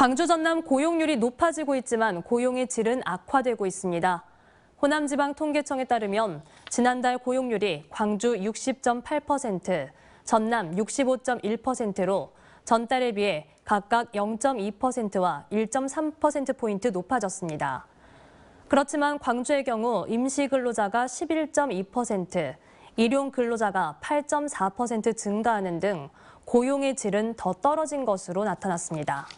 광주 전남 고용률이 높아지고 있지만 고용의 질은 악화되고 있습니다. 호남지방통계청에 따르면 지난달 고용률이 광주 60.8%, 전남 65.1%로 전달에 비해 각각 0.2%와 1.3%포인트 높아졌습니다. 그렇지만 광주의 경우 임시 근로자가 11.2%, 일용 근로자가 8.4% 증가하는 등 고용의 질은 더 떨어진 것으로 나타났습니다.